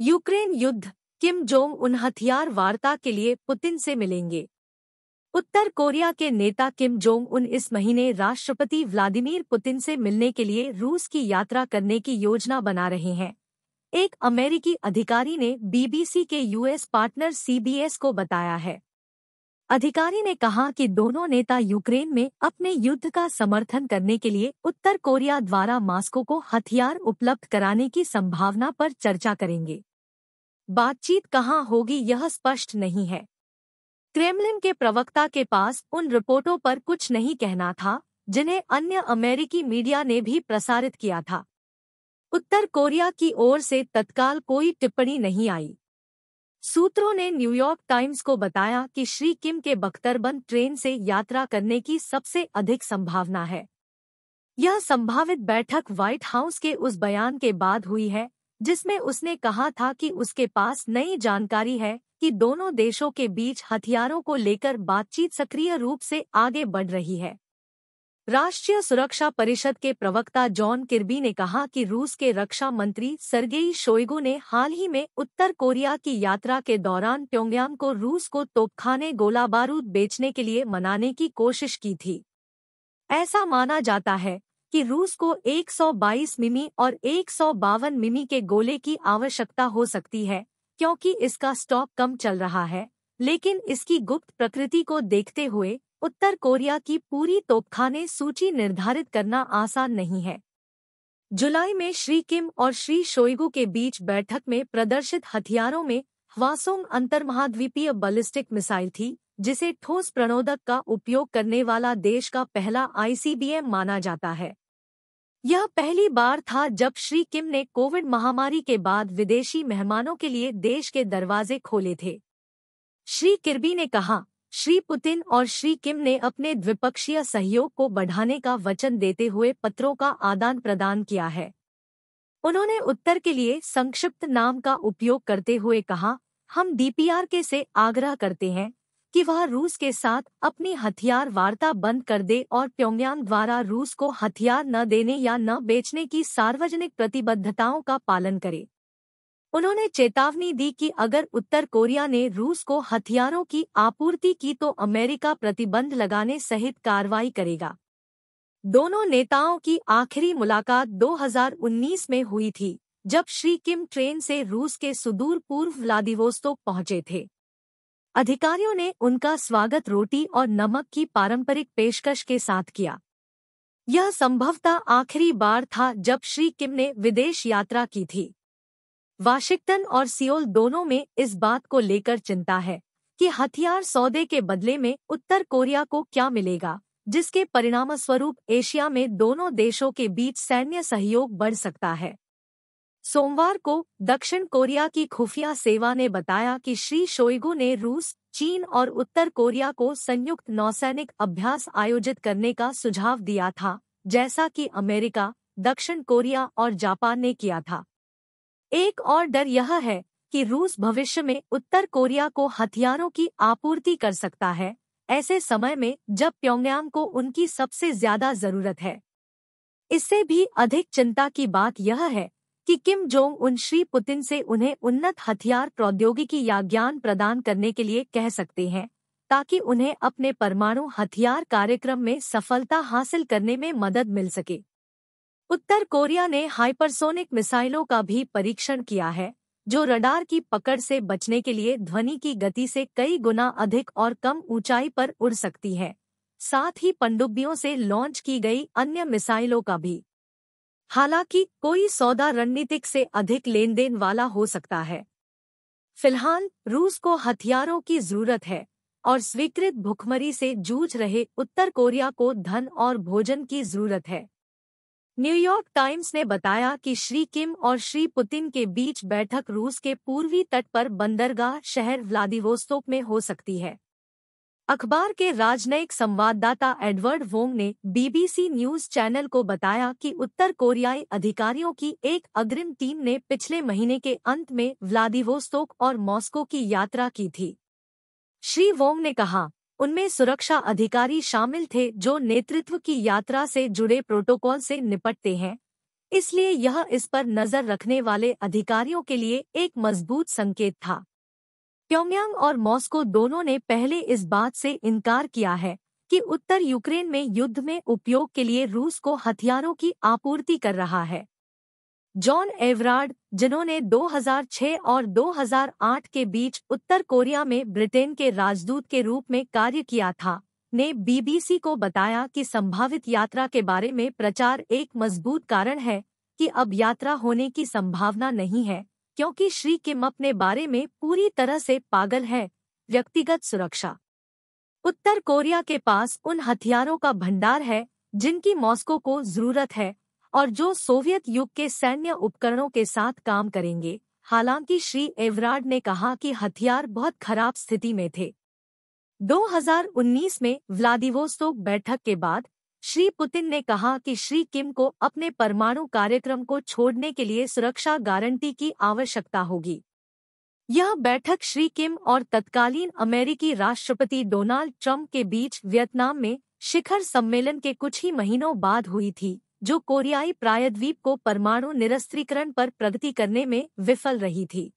Ukraine युद्ध Kim Jong Un हथियार वार्ता के लिए पुतिन से मिलेंगे उत्तर कोरिया के नेता किम जोंग उन इस महीने राष्ट्रपति व्लादिमीर पुतिन से मिलने के लिए रूस की यात्रा करने की योजना बना रहे हैं एक अमेरिकी अधिकारी ने बीबीसी के यूएस पार्टनर सीबीएस को बताया है अधिकारी ने कहा कि दोनों नेता यूक्रेन में अपने युद्ध का समर्थन करने के लिए उत्तर कोरिया द्वारा मास्को को हथियार उपलब्ध कराने की संभावना पर चर्चा करेंगे बातचीत कहाँ होगी यह स्पष्ट नहीं है क्रेमलिन के प्रवक्ता के पास उन रिपोर्टों पर कुछ नहीं कहना था जिन्हें अन्य अमेरिकी मीडिया ने भी प्रसारित किया था उत्तर कोरिया की ओर से तत्काल कोई टिप्पणी नहीं आई सूत्रों ने न्यूयॉर्क टाइम्स को बताया कि श्री किम के बख्तरबंद ट्रेन से यात्रा करने की सबसे अधिक संभावना है यह संभावित बैठक व्हाइट हाउस के उस बयान के बाद हुई है जिसमें उसने कहा था कि उसके पास नई जानकारी है कि दोनों देशों के बीच हथियारों को लेकर बातचीत सक्रिय रूप से आगे बढ़ रही है राष्ट्रीय सुरक्षा परिषद के प्रवक्ता जॉन किर्बी ने कहा कि रूस के रक्षा मंत्री सरगेई शोइगो ने हाल ही में उत्तर कोरिया की यात्रा के दौरान प्योंगयाम को रूस को तोपखाने गोला बारूद बेचने के लिए मनाने की कोशिश की थी ऐसा माना जाता है कि रूस को 122 मिमी और एक मिमी के गोले की आवश्यकता हो सकती है क्योंकि इसका स्टॉक कम चल रहा है लेकिन इसकी गुप्त प्रकृति को देखते हुए उत्तर कोरिया की पूरी तोपखाने सूची निर्धारित करना आसान नहीं है जुलाई में श्री किम और श्री शोइगु के बीच बैठक में प्रदर्शित हथियारों में ह्वासोंग अंतर्महाद्वीपीय बलिस्टिक मिसाइल थी जिसे ठोस प्रणोदक का उपयोग करने वाला देश का पहला आईसीबीएम माना जाता है यह पहली बार था जब श्री किम ने कोविड महामारी के बाद विदेशी मेहमानों के लिए देश के दरवाजे खोले थे श्री किरबी ने कहा श्री पुतिन और श्री किम ने अपने द्विपक्षीय सहयोग को बढ़ाने का वचन देते हुए पत्रों का आदान प्रदान किया है उन्होंने उत्तर के लिए संक्षिप्त नाम का उपयोग करते हुए कहा हम डीपीआर के से आग्रह करते हैं कि वह रूस के साथ अपनी हथियार वार्ता बंद कर दे और प्योंगयांग द्वारा रूस को हथियार न देने या न बेचने की सार्वजनिक प्रतिबद्धताओं का पालन करे उन्होंने चेतावनी दी कि अगर उत्तर कोरिया ने रूस को हथियारों की आपूर्ति की तो अमेरिका प्रतिबंध लगाने सहित कार्रवाई करेगा दोनों नेताओं की आखिरी मुलाकात 2019 में हुई थी जब श्री किम ट्रेन से रूस के सुदूर पूर्व व्लादिवोस्तोक पहुंचे थे अधिकारियों ने उनका स्वागत रोटी और नमक की पारंपरिक पेशकश के साथ किया यह संभवतः आखिरी बार था जब श्री किम ने विदेश यात्रा की थी वाशिंगटन और सियोल दोनों में इस बात को लेकर चिंता है कि हथियार सौदे के बदले में उत्तर कोरिया को क्या मिलेगा जिसके परिणामस्वरूप एशिया में दोनों देशों के बीच सैन्य सहयोग बढ़ सकता है सोमवार को दक्षिण कोरिया की खुफिया सेवा ने बताया कि श्री शोइगु ने रूस चीन और उत्तर कोरिया को संयुक्त नौसैनिक अभ्यास आयोजित करने का सुझाव दिया था जैसा कि अमेरिका दक्षिण कोरिया और जापान ने किया था एक और डर यह है कि रूस भविष्य में उत्तर कोरिया को हथियारों की आपूर्ति कर सकता है ऐसे समय में जब प्योंगयांग को उनकी सबसे ज्यादा जरूरत है इससे भी अधिक चिंता की बात यह है कि Kim Jong Un Shri Putin से उन्हें उन्नत हथियार प्रौद्योगिकी या ज्ञान प्रदान करने के लिए कह सकते हैं ताकि उन्हें अपने परमाणु हथियार कार्यक्रम में सफलता हासिल करने में मदद मिल सके उत्तर कोरिया ने हाइपरसोनिक मिसाइलों का भी परीक्षण किया है जो रडार की पकड़ से बचने के लिए ध्वनि की गति से कई गुना अधिक और कम ऊंचाई पर उड़ सकती है साथ ही पनडुब्बियों से लॉन्च की गई अन्य मिसाइलों का भी हालांकि कोई सौदा रणनीतिक से अधिक लेन देन वाला हो सकता है फिलहाल रूस को हथियारों की जरूरत है और स्वीकृत भुखमरी से जूझ रहे उत्तर कोरिया को धन और भोजन की जरूरत है न्यूयॉर्क टाइम्स ने बताया कि श्री किम और श्री पुतिन के बीच बैठक रूस के पूर्वी तट पर बंदरगाह शहर व्लादिवोस्तोक में हो सकती है अखबार के राजनयिक संवाददाता एडवर्ड वोंग ने बीबीसी न्यूज चैनल को बताया कि उत्तर कोरियाई अधिकारियों की एक अग्रिम टीम ने पिछले महीने के अंत में व्लादिवोस्तोक और मॉस्को की यात्रा की थी श्री वोंग ने कहा उनमें सुरक्षा अधिकारी शामिल थे जो नेतृत्व की यात्रा से जुड़े प्रोटोकॉल से निपटते हैं इसलिए यह इस पर नजर रखने वाले अधिकारियों के लिए एक मजबूत संकेत था प्योंगयांग और मॉस्को दोनों ने पहले इस बात से इनकार किया है कि उत्तर यूक्रेन में युद्ध में उपयोग के लिए रूस को हथियारों की आपूर्ति कर रहा है जॉन एवरार्ड जिन्होंने 2006 और 2008 के बीच उत्तर कोरिया में ब्रिटेन के राजदूत के रूप में कार्य किया था ने बीबीसी को बताया कि संभावित यात्रा के बारे में प्रचार एक मजबूत कारण है कि अब यात्रा होने की संभावना नहीं है क्योंकि श्री किम अपने बारे में पूरी तरह से पागल है व्यक्तिगत सुरक्षा उत्तर कोरिया के पास उन हथियारों का भंडार है जिनकी मॉस्को को जरूरत है और जो सोवियत युग के सैन्य उपकरणों के साथ काम करेंगे हालांकि श्री एवराड ने कहा कि हथियार बहुत खराब स्थिति में थे 2019 में व्लादिवोस्तोक बैठक के बाद श्री पुतिन ने कहा कि श्री किम को अपने परमाणु कार्यक्रम को छोड़ने के लिए सुरक्षा गारंटी की आवश्यकता होगी यह बैठक श्री किम और तत्कालीन अमेरिकी राष्ट्रपति डोनाल्ड ट्रंप के बीच वियतनाम में शिखर सम्मेलन के कुछ ही महीनों बाद हुई थी जो कोरियाई प्रायद्वीप को परमाणु निरस्त्रीकरण पर प्रगति करने में विफल रही थी